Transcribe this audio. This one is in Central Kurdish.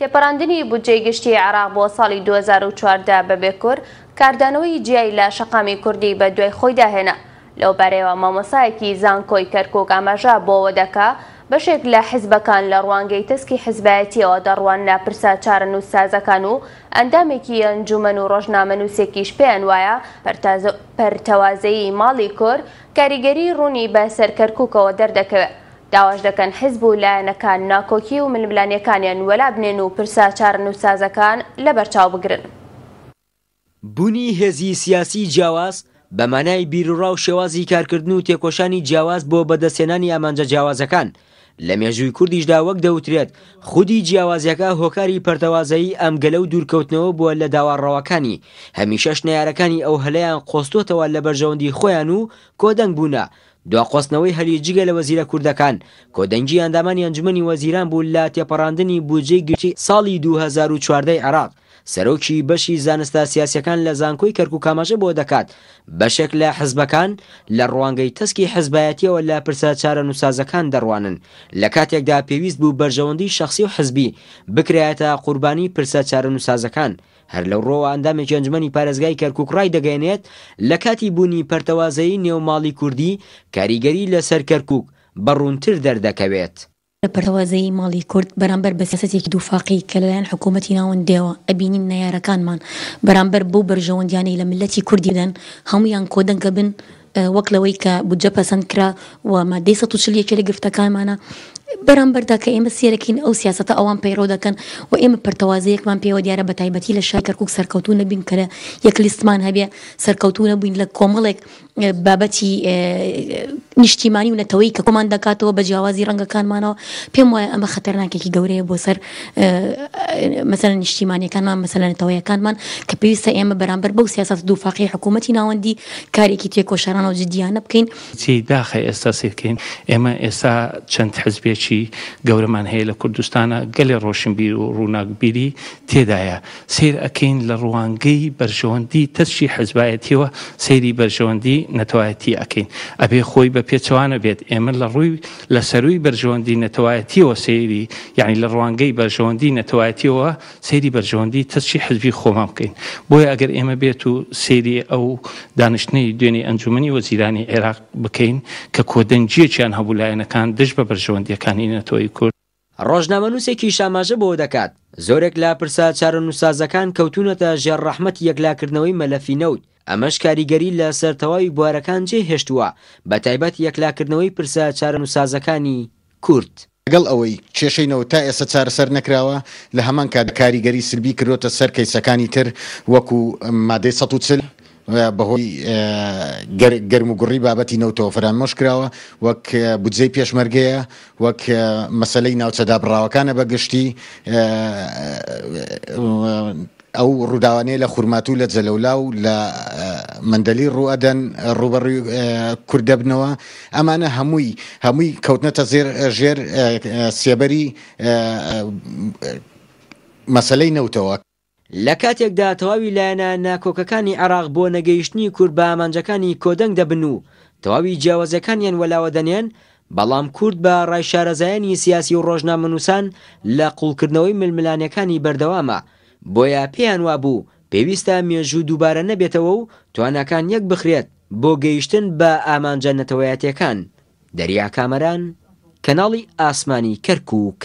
تێپەڕاندنی بودجێ گشتی عراق بۆ ساڵی 2014 بە بێکور کاردانەوەی جیای لە شەقامی کوردی بە دوای خۆی داهێنا لەو بارەوە مامۆسایەکی زانکۆی کەرکک ئاماژە بۆەوە دەکا بەشێک لە حزبەکان لە ڕوانگەی تسکی حزبایەتیەوە دەڕوان ناپرسا چارە نووسازەکان و ئەندامێکی ئەنجومەن و ڕۆژنامە نووسێکیش پێیان وایە پەرتەوازەیی ماڵی کۆر کاریگەری ڕوونی بە سەرکەرککەوە دەردەکەوێت داواش دەکەن حیزب و لایەنەکان ناکۆکی و ململانیەکانیان وەلا بنێن و پرسا چارە نووسازەکان لە بەرچاو بگرن. بوونی هێزی سیاسی جیاواز بەمانای بیرڕاو شێوازی کارکردن و تێکۆشانی جیاواز بۆ بەدەستێنانی ئامانجە جیاوازەکان. لە مێژووی کوردیشدا وەک دەوترێت خودی جیاوازیەکە هۆکاری پەرتەوازایی ئەمگەلە و دوورکەوتنەوە بووە لە داواڕەوەکانی هەمیشەش نارەکانی ئەو هەلەیان قۆستۆتەوە لە بەرژەوەندی خۆیان و کۆدەنگ بوونە دواخواستنەوەی هەلی جگە لە وەزیرە کوردەکان کۆدەنگی ئەندامانی ئەنجمنی وەزیران بوو لە تێپەڕاندنی بودجێ گرتی ساڵی 2014 عراق سەرۆکی بەشی زانستە سیاسەکان لە زانکۆی کەرک و کاماژە بۆ دەکات بەشێک لە حزبەکان لە ڕوانگەی تەسکی حزبایەتیەوە لە پرسە چارە نووسازەکان دەڕوانن لە کاتێکدا پێویست بوو بەرژەوەندی شخصی و حزبی بکرێتە قوربانی پرسە چارە نووسازەکان. هەر لەو ڕۆوە ئەندامی جەنجمەنی پارێزگای کەرکووکڕای دەگەێنێت لە کاتی بوونی پەرتەوازایی نێوماڵی کوردی کاریگەری لەسەر کەرکک بەڕوونتر دەردەکەوێت. لە پەرەوازەی ماڵی کورد بەرامبەر بە سیاستێکی دووفاقی کە لەلایەن حکوومەتی ناوەندەوە ئەبینین نارەکانمان بەرامبەر بۆ بەرژەوەندیانەی لە ملەتی کوردیدن هەمویان کۆدەنگە بن وەک لەوەی کە بودجە پەسەند کرا و مادەی ١ لەکە لە گرفتەکانمانە بەرامبەردا کە ئێمە سێرەکەین ئەو سیاستە ئەوان پەیڕۆ دەکەن و ئێمە پرتەوازەیەکمان پێوە دیارە بە تایبەتی لە شای کەرکک سەرکەوتونە بین کەرە یەک لیستمان هەبێ سەرکەوتونە بووین لە کۆمەڵێک بابەتی نیشتیمانی و نەتەوەی کە کۆمان دەکاتەوە بە جیاوازی ڕەنگەکانمانەوە پێم وایە ئەمە خەتەرناکێکی گەورەیە بۆ سەر مەسەر نیشتیمانەکانمان مەسەلەنەتەوەیەکانمان کە پێویستە ئێمە بەرامبەر بەو سیاست دووفاقی حکوومەتتی ناوەندی کارێکی تێکۆشارانەوە جدیانە بکەین چی داخی ئێستا سیرکەین ئێمە ئێستا چەند حزبێکی گەورەمان هەیە لە کوردستانە گەلێ ڕۆشنبیر و ڕووناکبیری تێدایە سیر ئەکەین لە ڕوانگەی بەرژەوەندی تەرشی حزبایەتیەوە سەیری بەرژەوەندی نەتەوایەتی ئەکەین ئەبێ خۆی بە پێچوانە بێت ئێمە لە ڕووی لە سەروی بەرژۆندی نەتەوایەتیەوە سەیری یعنی لە ڕوانگەی بەرژۆندی نەتەوایەتیەوە سەیری بەرژۆندی تەچی حزبی خۆمان بکەین بۆیە ئەگەر ئێمە بێت و سێری ئەو دانیشتنەی دوێنێ ئەنجومی وەزیرانی عێراق بکەین کە کۆدەنجیەکیان هەبوو لایەنەکان دش بە بەرژەوەندیەکانی نەتۆی کورد ڕۆژنامەنووسێکی شاماژە بۆ دەکات زۆرێک لا پرسا چارە نووسازەکان کەوتونەتە ژێڕەحمەتی یەکلاکردنەوەی مەلەفی نەوت ئەمەش کاریگەری لە سەرتەواوی بوارەکان جێ هێشتووە بە تایبەت یەکلاکردنەوەی پرسە چارە نووسازەکانی کورت. لەگەڵ ئەوەی کێشینەوە تا ئێستا چارەسەر نەکراوە لە هەمان کات کاریگەری سلبی کردوتە سەر کەیسەکانی تر وەکو مادەی سە چل بەهۆی گەرم و گوڕی بابەتی نەوتەوە فەرامۆش کراوە وەک بودجەی پێشمەرگەیە وەک مەسلەی ناوچەدابڕاوەکانە بەگشتی ئەو ڕووداوانەیە لە خوورمات و لە جەلەولااو لە مندەلی ڕوئدەن ڕوبڕی کوردەبنەوە ئەمانە هەمووی هەمووی کەوتنەتە زێر ژێر سێبەری مەسلەی نەوتەوە لە کاتێکدا تەواوی لایەنە ناکۆکەکانی عراق بۆ نەگەیشتنی کورد بە ئامانجەکانی کۆدەنگ دەبن و تەواوی جیاوازەکانیان وەلاوە دەنێن بەڵام کورد بە ڕای شارەزایانی سیاسی و ڕۆژنامە نووسان لە قوڵکردنەوەی ململانەکانی بەردەوامە بۆیە پێیان وا بوو پێویستە مێژوو دووبارە نەبێتەوە و توانەکان یەک بخرێت بۆ گەیشتن بە ئامانجە نەتەوەیەتەکان دەریا کامەران کەناڵی ئاسمانی کەرکک